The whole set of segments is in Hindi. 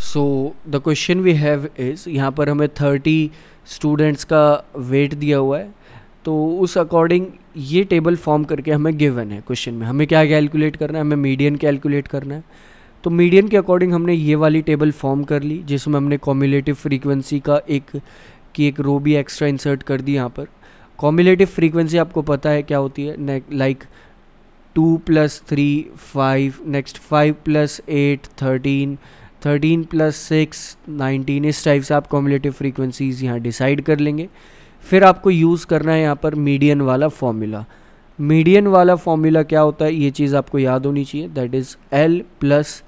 so the question we have is यहाँ पर हमें थर्टी स्टूडेंट्स का वेट दिया हुआ है तो उस अकॉर्डिंग ये टेबल फॉर्म करके हमें गिवन है क्वेश्चन में हमें क्या कैलकुलेट करना है हमें मीडियन कैलकुलेट करना है तो मीडियन के अकॉर्डिंग हमने ये वाली टेबल फॉर्म कर ली जिसमें हमने कॉम्युलेटिव फ्रीक्वेंसी का एक की एक रो भी एक्स्ट्रा इंसर्ट कर दी यहाँ पर कॉम्युलेटिव फ्रीक्वेंसी आपको पता है क्या होती है like two plus three five next five plus eight thirteen thirteen plus six nineteen इस टाइप से आप कॉम्युलेटिव फ्रीक्वेंसीज यहाँ डिसाइड कर लेंगे फिर आपको यूज़ करना है यहाँ पर मीडियन वाला फॉर्मूला मीडियन वाला फॉर्मूला क्या होता है ये चीज़ आपको याद होनी चाहिए that is l plus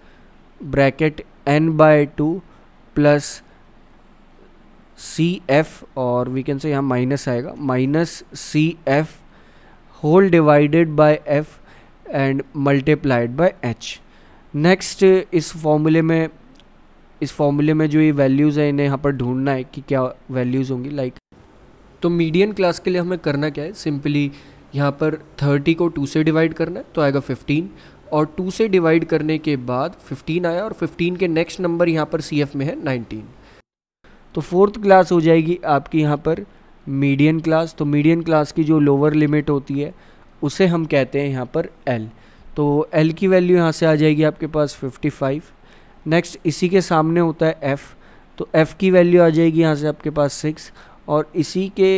bracket n by two plus c f और वी कैन से यहाँ माइनस आएगा minus c f whole divided by f and multiplied by h next इस फॉर्मूले में इस फॉर्मूले में जो ये वैल्यूज़ है इन्हें यहाँ पर ढूंढना है कि क्या वैल्यूज़ होंगी लाइक तो मीडियन क्लास के लिए हमें करना क्या है सिंपली यहाँ पर थर्टी को टू से डिवाइड करना है तो आएगा फिफ्टीन और टू से डिवाइड करने के बाद फिफ्टीन आया और फिफ्टीन के नेक्स्ट नंबर यहाँ पर सी में है नाइनटीन तो फोर्थ क्लास हो जाएगी आपकी यहाँ पर मीडियन क्लास तो मीडियन क्लास की जो लोअर लिमिट होती है उसे हम कहते हैं यहाँ पर एल तो एल की वैल्यू यहाँ से आ जाएगी आपके पास फिफ्टी फाइव नेक्स्ट इसी के सामने होता है एफ़ तो एफ़ की वैल्यू आ जाएगी यहाँ से आपके पास सिक्स और इसी के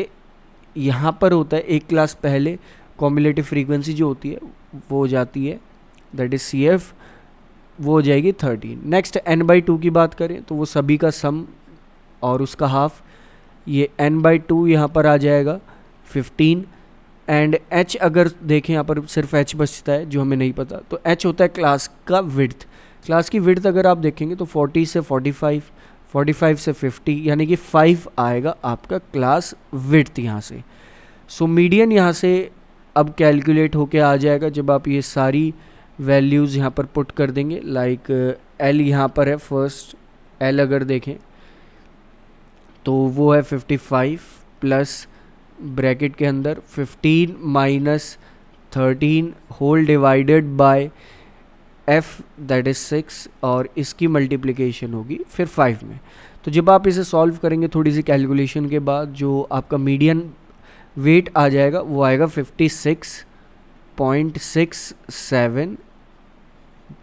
यहाँ पर होता है एक क्लास पहले कॉम्बिलेटिव फ्रीक्वेंसी जो होती है वो जाती है दैट इज़ सी एफ वो हो जाएगी thirteen next n by two की बात करें तो वो सभी का सम और उसका हाफ ये एन बाई टू यहाँ पर आ जाएगा फिफ्टीन एंड एच अगर देखें यहाँ पर सिर्फ एच बचता है जो हमें नहीं पता तो एच होता है क्लास का विड्थ क्लास की विड्थ अगर आप देखेंगे तो 40 से 45 45 से 50 यानी कि 5 आएगा आपका क्लास विड्थ यहाँ से सो मीडियन यहाँ से अब कैलकुलेट होके आ जाएगा जब आप ये सारी वैल्यूज़ यहाँ पर पुट कर देंगे लाइक एल uh, यहाँ पर है फर्स्ट एल अगर देखें तो वो है 55 प्लस ब्रैकेट के अंदर 15 minus 13 whole divided by f that is six और इसकी मल्टीप्लिकेशन होगी फिर फाइव में तो जब आप इसे सॉल्व करेंगे थोड़ी सी कैलकुलेशन के बाद जो आपका मीडियन वेट आ जाएगा वो आएगा fifty six point six seven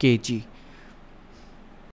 के जी